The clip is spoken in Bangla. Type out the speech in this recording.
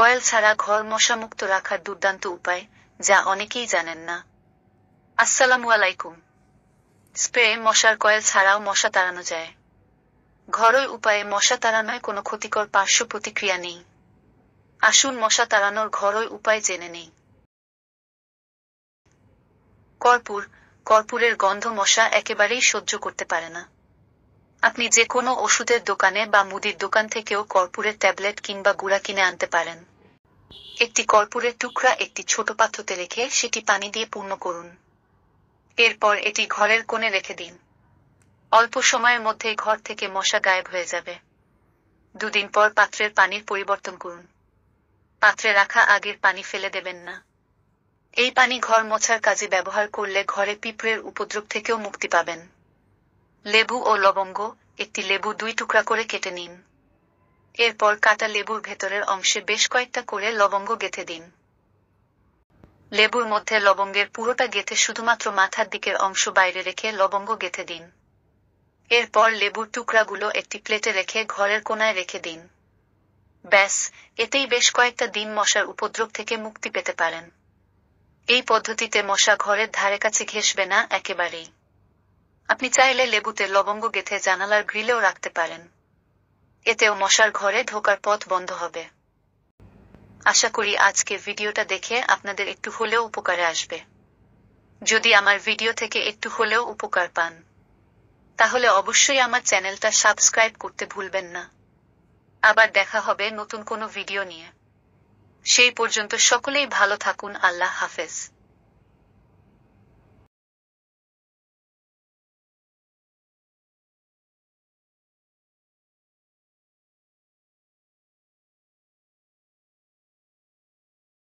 কয়েল ছাড়া ঘর মশামুক্ত রাখার দুর্দান্ত উপায় যা অনেকেই জানেন না আসসালামু আলাইকুম স্প্রে মশার কয়েল ছাড়াও মশা তাড়ানো যায় ঘরোই উপায়ে মশা তাড়ানোয় কোনো ক্ষতিকর পার্শ্ব প্রতিক্রিয়া নেই আসুন মশা তাড়ানোর ঘরোই উপায় জেনে নেই কর্পূর কর্পূরের গন্ধ মশা একেবারেই সহ্য করতে পারে না আপনি যে কোনো ওষুধের দোকানে বা মুদির দোকান থেকেও কর্পূরের ট্যাবলেট কিংবা গুঁড়া কিনে আনতে পারেন একটি কর্পূরের টুকরা একটি ছোট পাত্রতে রেখে সেটি পানি দিয়ে পূর্ণ করুন এরপর এটি ঘরের কোণে রেখে দিন অল্প সময়ের মধ্যেই ঘর থেকে মশা গায়েব হয়ে যাবে দুদিন পর পাত্রের পানির পরিবর্তন করুন পাত্রে রাখা আগের পানি ফেলে দেবেন না এই পানি ঘর মোছার কাজে ব্যবহার করলে ঘরে পিঁপড়ের উপদ্রব থেকেও মুক্তি পাবেন লেবু ও লবঙ্গ একটি লেবু দুই টুকরা করে কেটে নিন এরপর কাটা লেবুর ভেতরের অংশে বেশ কয়েকটা করে লবঙ্গ গেঁথে দিন লেবুর মধ্যে লবঙ্গের পুরোটা গেঁথে শুধুমাত্র মাথার দিকের অংশ বাইরে রেখে লবঙ্গ গেঁথে দিন এরপর লেবুর টুকরাগুলো একটি প্লেটে রেখে ঘরের কোনায় রেখে দিন ব্যাস এতেই বেশ কয়েকটা দিন মশার উপদ্রব থেকে মুক্তি পেতে পারেন এই পদ্ধতিতে মশা ঘরের ধারে কাছে ঘেসবে না একেবারেই আপনি চাইলে লেবুতে লবঙ্গ গেথে জানালার গ্রিলেও রাখতে পারেন এতেও মশার ঘরে ঢোকার পথ বন্ধ হবে আশা করি আজকে ভিডিওটা দেখে আপনাদের একটু হলেও উপকারে আসবে যদি আমার ভিডিও থেকে একটু হলেও উপকার পান তাহলে অবশ্যই আমার চ্যানেলটা সাবস্ক্রাইব করতে ভুলবেন না আবার দেখা হবে নতুন কোনো ভিডিও নিয়ে সেই পর্যন্ত সকলেই ভালো থাকুন আল্লাহ হাফেজ